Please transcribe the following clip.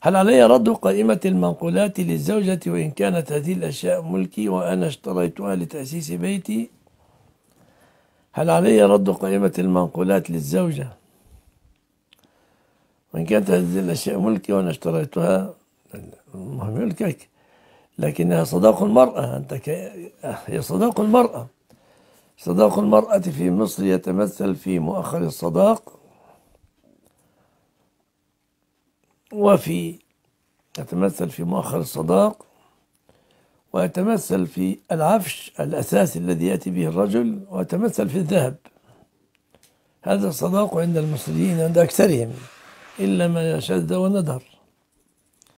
هل علي رد قائمة المنقولات للزوجة وإن كانت هذه الأشياء ملكي وأنا اشتريتها لتأسيس بيتي؟ هل علي رد قائمة المنقولات للزوجة؟ وإن كانت هذه الأشياء ملكي وأنا اشتريتها ملكك لكنها صداق المرأة أنت ك... هي صداق المرأة صداق المرأة في مصر يتمثل في مؤخر الصداق وفي يتمثل في مؤخر الصداق ويتمثل في العفش الأساسي الذي يأتي به الرجل ويتمثل في الذهب هذا الصداق عند المصريين عند أكثرهم إلا من شذ وندر